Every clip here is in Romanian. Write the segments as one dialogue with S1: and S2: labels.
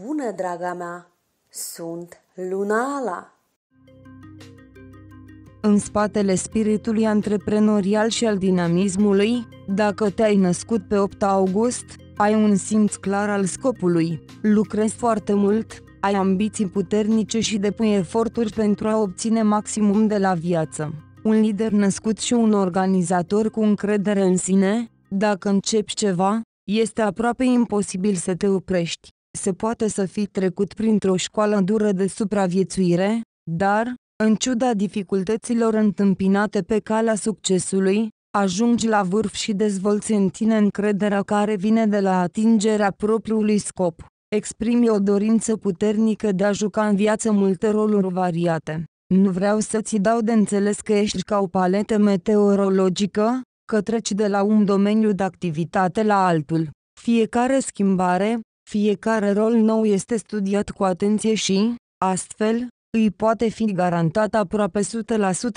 S1: Bună, draga mea! Sunt Lunala! În spatele spiritului antreprenorial și al dinamismului, dacă te-ai născut pe 8 august, ai un simț clar al scopului, lucrezi foarte mult, ai ambiții puternice și depui eforturi pentru a obține maximum de la viață. Un lider născut și un organizator cu încredere în sine, dacă începi ceva, este aproape imposibil să te oprești se poate să fi trecut printr-o școală dură de supraviețuire, dar, în ciuda dificultăților întâmpinate pe calea succesului, ajungi la vârf și dezvolți în tine încrederea care vine de la atingerea propriului scop. Exprimi o dorință puternică de a juca în viață multe roluri variate. Nu vreau să-ți dau de înțeles că ești ca o paletă meteorologică, că treci de la un domeniu de activitate la altul. Fiecare schimbare, fiecare rol nou este studiat cu atenție și, astfel, îi poate fi garantat aproape 100%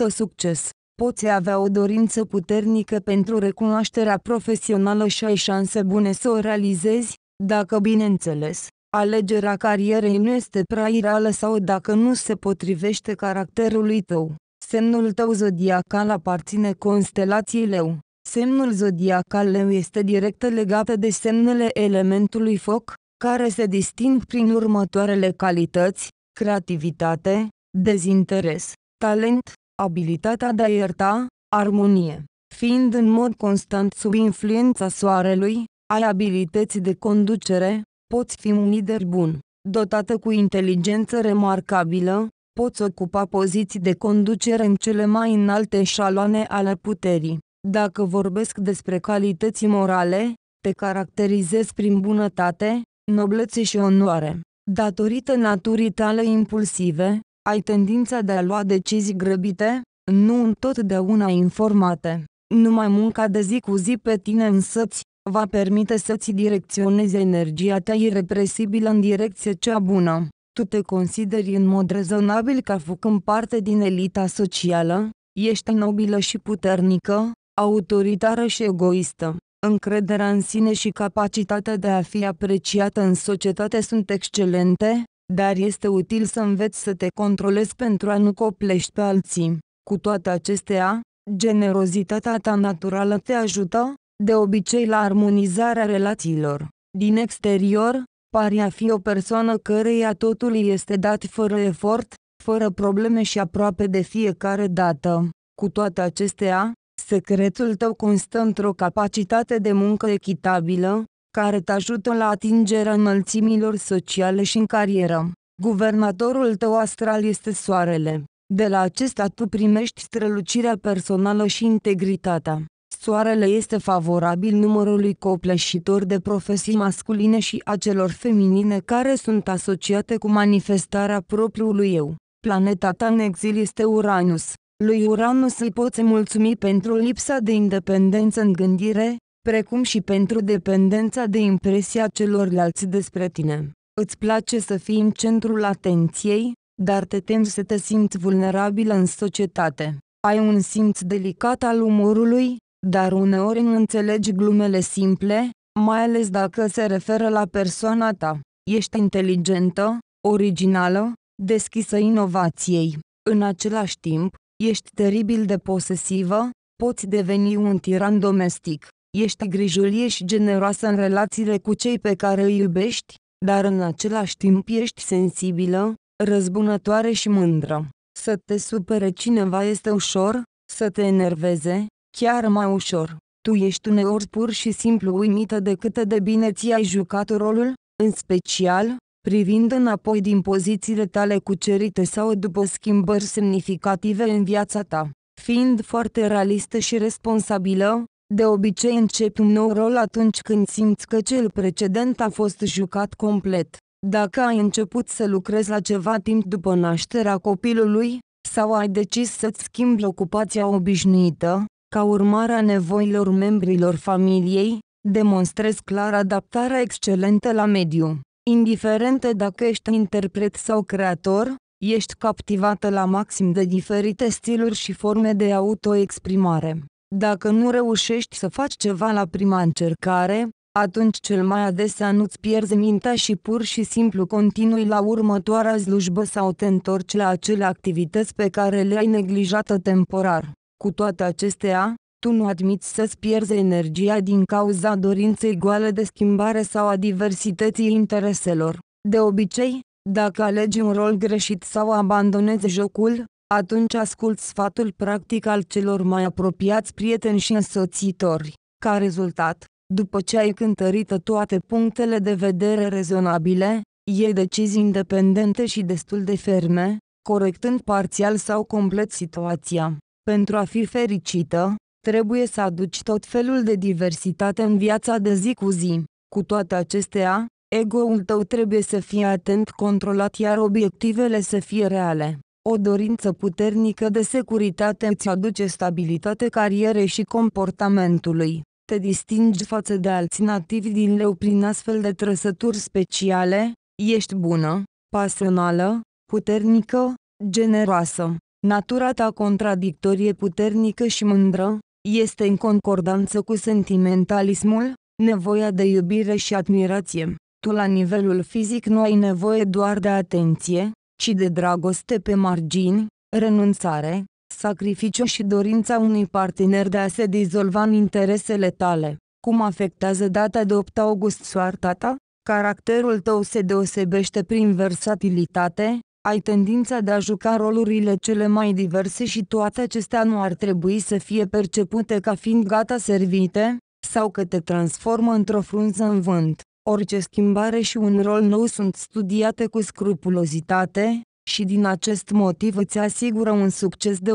S1: succes. Poți avea o dorință puternică pentru recunoașterea profesională și ai șanse bune să o realizezi, dacă bineînțeles, alegerea carierei nu este prea irală sau dacă nu se potrivește caracterului tău. Semnul tău zodiacal aparține constelației leu. Semnul zodiacal leu este direct legat de semnele elementului foc, care se disting prin următoarele calități, creativitate, dezinteres, talent, abilitatea de a ierta, armonie. Fiind în mod constant sub influența soarelui, ai abilități de conducere, poți fi un lider bun. Dotată cu inteligență remarcabilă, poți ocupa poziții de conducere în cele mai înalte șaloane ale puterii. Dacă vorbesc despre calități morale, te caracterizezi prin bunătate, noblețe și onoare. Datorită naturii tale impulsive, ai tendința de a lua decizii grăbite, nu întotdeauna informate. Numai munca de zi cu zi pe tine însăți, va permite să-ți direcționezi energia ta irepresibilă în direcție cea bună. Tu te consideri în mod rezonabil ca făcând parte din elita socială, ești nobilă și puternică, autoritară și egoistă încrederea în sine și capacitatea de a fi apreciată în societate sunt excelente, dar este util să înveți să te controlezi pentru a nu coplești pe alții. Cu toate acestea, generozitatea ta naturală te ajută, de obicei la armonizarea relațiilor. Din exterior, pari a fi o persoană căreia totul este dat fără efort, fără probleme și aproape de fiecare dată. Cu toate acestea, Secretul tău constă într-o capacitate de muncă echitabilă, care te ajută la atingerea înălțimilor sociale și în carieră. Guvernatorul tău astral este soarele. De la acesta tu primești strălucirea personală și integritatea. Soarele este favorabil numărului copleșitor de profesii masculine și a celor feminine care sunt asociate cu manifestarea propriului eu. Planeta ta în exil este Uranus. Lui Uranus îi poți mulțumi pentru lipsa de independență în gândire, precum și pentru dependența de impresia celorlalți despre tine. Îți place să fii în centrul atenției, dar te temi să te simți vulnerabil în societate. Ai un simț delicat al umorului, dar uneori nu înțelegi glumele simple, mai ales dacă se referă la persoana ta. Ești inteligentă, originală, deschisă inovației. În același timp, Ești teribil de posesivă, poți deveni un tiran domestic, ești grijulie și generoasă în relațiile cu cei pe care îi iubești, dar în același timp ești sensibilă, răzbunătoare și mândră. Să te supere cineva este ușor, să te enerveze, chiar mai ușor. Tu ești uneori pur și simplu uimită de cât de bine ți-ai jucat rolul, în special, privind înapoi din pozițiile tale cucerite sau după schimbări semnificative în viața ta. Fiind foarte realistă și responsabilă, de obicei începi un nou rol atunci când simți că cel precedent a fost jucat complet. Dacă ai început să lucrezi la ceva timp după nașterea copilului, sau ai decis să-ți schimbi ocupația obișnuită, ca urmare a nevoilor membrilor familiei, demonstrezi clar adaptarea excelentă la mediu. Indiferent dacă ești interpret sau creator, ești captivată la maxim de diferite stiluri și forme de autoexprimare. Dacă nu reușești să faci ceva la prima încercare, atunci cel mai adesea nu-ți pierzi mintea și pur și simplu continui la următoarea slujbă sau te întorci la acele activități pe care le-ai neglijată temporar. Cu toate acestea, tu nu admiți să-ți pierzi energia din cauza dorinței goale de schimbare sau a diversității intereselor. De obicei, dacă alegi un rol greșit sau abandonezi jocul, atunci ascult sfatul practic al celor mai apropiați prieteni și însoțitori. Ca rezultat, după ce ai cântărit toate punctele de vedere rezonabile, iei decizii independente și destul de ferme, corectând parțial sau complet situația. Pentru a fi fericită, Trebuie să aduci tot felul de diversitate în viața de zi cu zi. Cu toate acestea, ego-ul tău trebuie să fie atent controlat iar obiectivele să fie reale. O dorință puternică de securitate îți aduce stabilitate carierei și comportamentului. Te distingi față de alți nativi din leu prin astfel de trăsături speciale, ești bună, pasională, puternică, generoasă. Natura ta contradictorie puternică și mândră, este în concordanță cu sentimentalismul, nevoia de iubire și admirație. Tu la nivelul fizic nu ai nevoie doar de atenție, ci de dragoste pe margini, renunțare, sacrificiu și dorința unui partener de a se dizolva în interesele tale. Cum afectează data de 8 august soarta ta? Caracterul tău se deosebește prin versatilitate, ai tendința de a juca rolurile cele mai diverse și toate acestea nu ar trebui să fie percepute ca fiind gata servite, sau că te transformă într-o frunză în vânt. Orice schimbare și un rol nou sunt studiate cu scrupulozitate, și din acest motiv îți asigură un succes de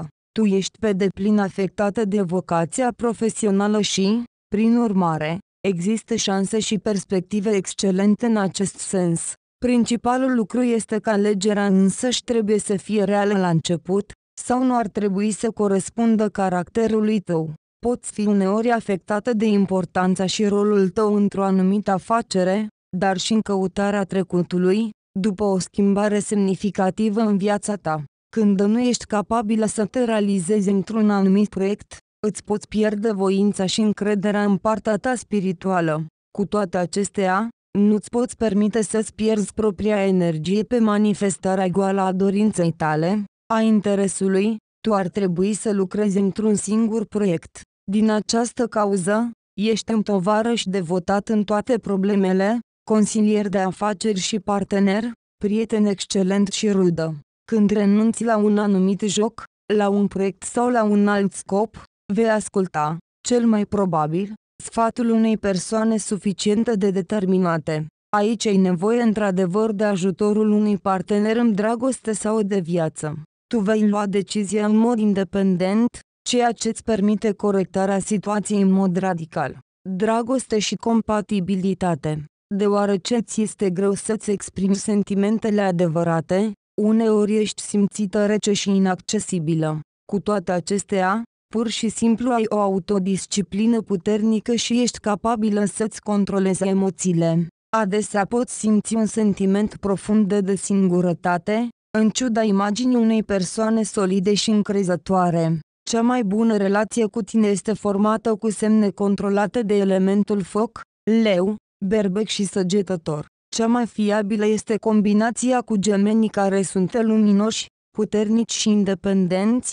S1: 100%. Tu ești pe deplin afectată de vocația profesională și, prin urmare, există șanse și perspective excelente în acest sens. Principalul lucru este că alegerea însăși trebuie să fie reală la început, sau nu ar trebui să corespundă caracterului tău. Poți fi uneori afectată de importanța și rolul tău într-o anumită afacere, dar și în căutarea trecutului, după o schimbare semnificativă în viața ta. Când nu ești capabilă să te realizezi într-un anumit proiect, îți poți pierde voința și încrederea în partea ta spirituală. Cu toate acestea, nu-ți poți permite să-ți pierzi propria energie pe manifestarea goală a dorinței tale, a interesului, tu ar trebui să lucrezi într-un singur proiect. Din această cauză, ești un tovarăș devotat în toate problemele, consilier de afaceri și partener, prieten excelent și rudă. Când renunți la un anumit joc, la un proiect sau la un alt scop, vei asculta, cel mai probabil, sfatul unei persoane suficiente de determinate. Aici ai nevoie într-adevăr de ajutorul unui partener în dragoste sau de viață. Tu vei lua decizia în mod independent, ceea ce îți permite corectarea situației în mod radical. Dragoste și compatibilitate. Deoarece ți este greu să-ți exprimi sentimentele adevărate, uneori ești simțită rece și inaccesibilă. Cu toate acestea, Pur și simplu ai o autodisciplină puternică și ești capabilă să-ți controlezi emoțiile. Adesea poți simți un sentiment profund de, desingurătate, singurătate, în ciuda imaginii unei persoane solide și încrezătoare. Cea mai bună relație cu tine este formată cu semne controlate de elementul foc, leu, berbec și săgetător. Cea mai fiabilă este combinația cu gemenii care sunt luminoși, puternici și independenți,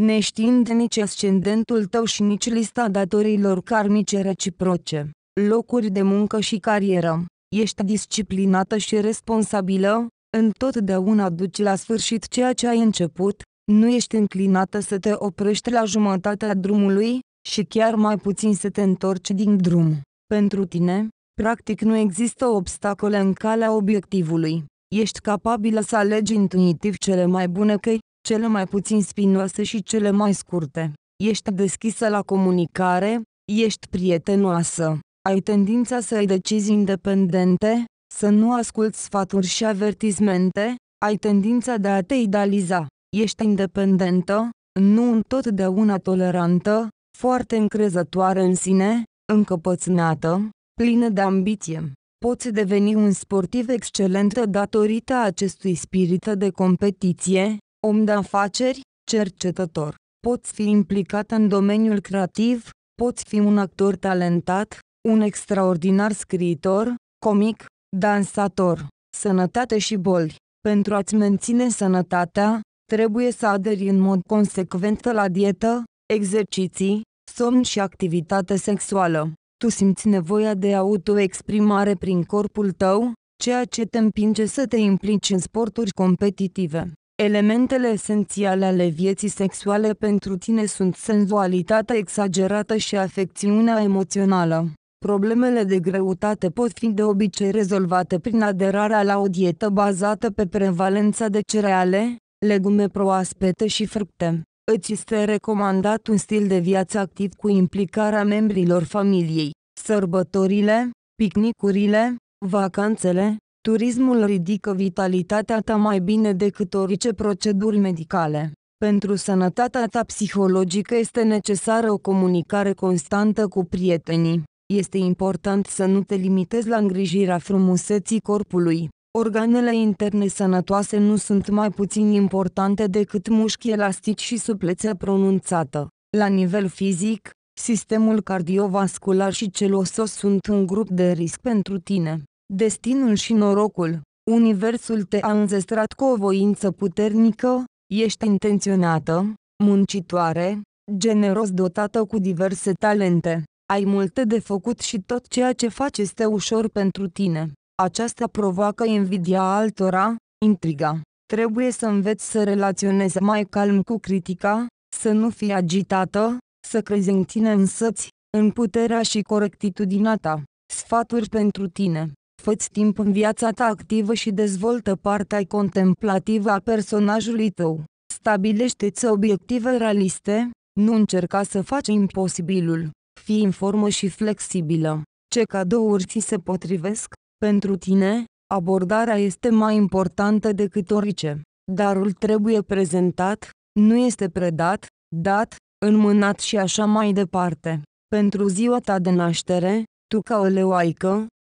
S1: neștiind nici ascendentul tău și nici lista datorilor karmice reciproce, locuri de muncă și carieră. Ești disciplinată și responsabilă, întotdeauna duci la sfârșit ceea ce ai început, nu ești înclinată să te oprești la jumătatea drumului, și chiar mai puțin să te întorci din drum. Pentru tine, practic nu există obstacole în calea obiectivului. Ești capabilă să alegi intuitiv cele mai bune căi, cele mai puțin spinoase și cele mai scurte. Ești deschisă la comunicare, ești prietenoasă, ai tendința să ai decizii independente, să nu asculți sfaturi și avertismente, ai tendința de a te idealiza, ești independentă, nu întotdeauna tolerantă, foarte încrezătoare în sine, încăpățânată, plină de ambiție. Poți deveni un sportiv excelent datorită acestui spirit de competiție, om de afaceri, cercetător. Poți fi implicat în domeniul creativ, poți fi un actor talentat, un extraordinar scriitor, comic, dansator, sănătate și boli. Pentru a-ți menține sănătatea, trebuie să aderi în mod consecvent la dietă, exerciții, somn și activitate sexuală. Tu simți nevoia de autoexprimare prin corpul tău, ceea ce te împinge să te implici în sporturi competitive. Elementele esențiale ale vieții sexuale pentru tine sunt senzualitatea exagerată și afecțiunea emoțională. Problemele de greutate pot fi de obicei rezolvate prin aderarea la o dietă bazată pe prevalența de cereale, legume proaspete și fructe. Îți este recomandat un stil de viață activ cu implicarea membrilor familiei. Sărbătorile, picnicurile, vacanțele, Turismul ridică vitalitatea ta mai bine decât orice proceduri medicale. Pentru sănătatea ta psihologică este necesară o comunicare constantă cu prietenii. Este important să nu te limitezi la îngrijirea frumuseții corpului. Organele interne sănătoase nu sunt mai puțin importante decât mușchi elastici și suplețe pronunțată. La nivel fizic, sistemul cardiovascular și cel osos sunt un grup de risc pentru tine destinul și norocul, universul te-a înzestrat cu o voință puternică, ești intenționată, muncitoare, generos dotată cu diverse talente. Ai multe de făcut și tot ceea ce faci este ușor pentru tine. Aceasta provoacă invidia altora, intriga. Trebuie să înveți să relaționezi mai calm cu critica, să nu fii agitată, să crezi în tine însăți, în puterea și corectitudinea ta. Sfaturi pentru tine fă-ți timp în viața ta activă și dezvoltă partea contemplativă a personajului tău. Stabilește-ți obiective realiste, nu încerca să faci imposibilul. Fii în formă și flexibilă. Ce cadouri ți se potrivesc? Pentru tine, abordarea este mai importantă decât orice. Darul trebuie prezentat, nu este predat, dat, înmânat și așa mai departe. Pentru ziua ta de naștere, tu ca o leoaică,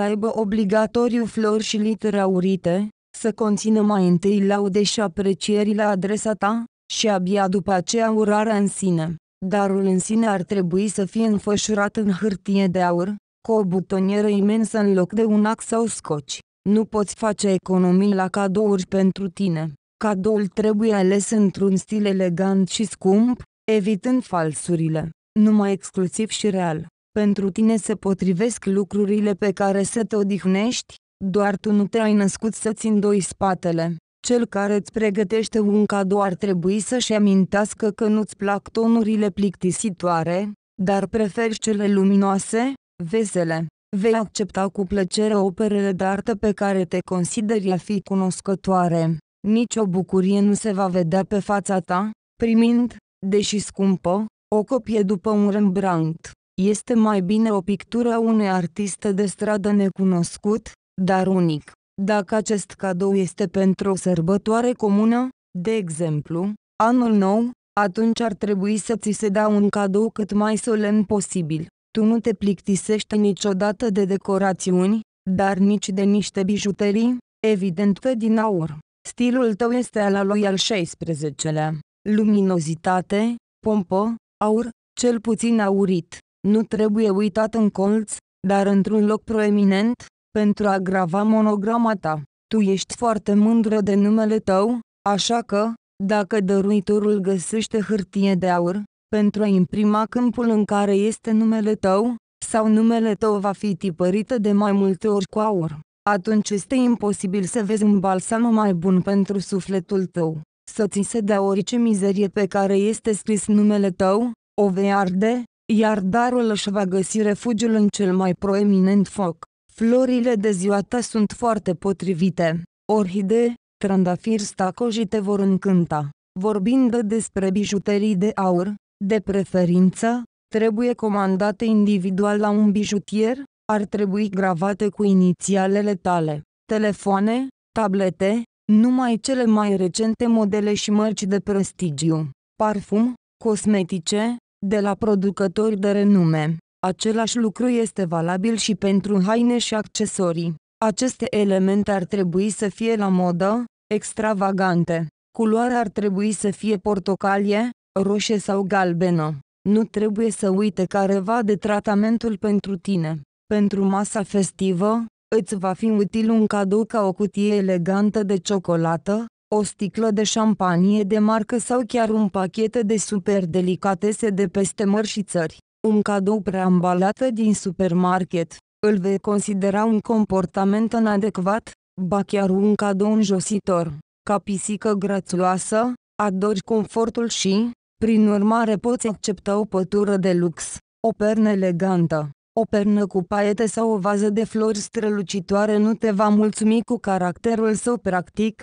S1: să aibă obligatoriu flori și litere aurite, să conțină mai întâi laude și aprecieri la adresa ta, și abia după aceea urarea în sine. Darul în sine ar trebui să fie înfășurat în hârtie de aur, cu o butonieră imensă în loc de un ax sau scoci. Nu poți face economii la cadouri pentru tine. Cadoul trebuie ales într-un stil elegant și scump, evitând falsurile, numai exclusiv și real pentru tine se potrivesc lucrurile pe care să te odihnești, doar tu nu te-ai născut să-ți îndoi spatele. Cel care îți pregătește un cadou ar trebui să-și amintească că nu-ți plac tonurile plictisitoare, dar preferi cele luminoase, vesele. Vei accepta cu plăcere operele de artă pe care te consideri a fi cunoscătoare. Nici o bucurie nu se va vedea pe fața ta, primind, deși scumpă, o copie după un Rembrandt. Este mai bine o pictură a unei artiste de stradă necunoscut, dar unic. Dacă acest cadou este pentru o sărbătoare comună, de exemplu, anul nou, atunci ar trebui să ți se dea un cadou cât mai solemn posibil. Tu nu te plictisești niciodată de decorațiuni, dar nici de niște bijuterii, evident că din aur. Stilul tău este al lui al 16-lea. Luminozitate, pompă, aur, cel puțin aurit nu trebuie uitat în colț, dar într-un loc proeminent, pentru a grava monograma ta. Tu ești foarte mândră de numele tău, așa că, dacă dăruitorul găsește hârtie de aur, pentru a imprima câmpul în care este numele tău, sau numele tău va fi tipărită de mai multe ori cu aur, atunci este imposibil să vezi un balsam mai bun pentru sufletul tău. Să ți se dea orice mizerie pe care este scris numele tău, o vei arde, iar darul își va găsi refugiul în cel mai proeminent foc. Florile de ziua ta sunt foarte potrivite. Orhidee, trandafiri stacoji te vor încânta. Vorbind despre bijuterii de aur, de preferință, trebuie comandate individual la un bijutier, ar trebui gravate cu inițialele tale. Telefoane, tablete, numai cele mai recente modele și mărci de prestigiu. Parfum, cosmetice, de la producători de renume. Același lucru este valabil și pentru haine și accesorii. Aceste elemente ar trebui să fie la modă, extravagante. Culoarea ar trebui să fie portocalie, roșie sau galbenă. Nu trebuie să uite careva de tratamentul pentru tine. Pentru masa festivă, îți va fi util un cadou ca o cutie elegantă de ciocolată, o sticlă de șampanie de marcă sau chiar un pachet de super delicatese de peste mări și țări, un cadou preambalată din supermarket, îl vei considera un comportament inadecvat, ba chiar un cadou înjositor. Ca pisică grațioasă, adori confortul și, prin urmare poți accepta o pătură de lux, o pernă elegantă, o pernă cu paiete sau o vază de flori strălucitoare nu te va mulțumi cu caracterul său practic,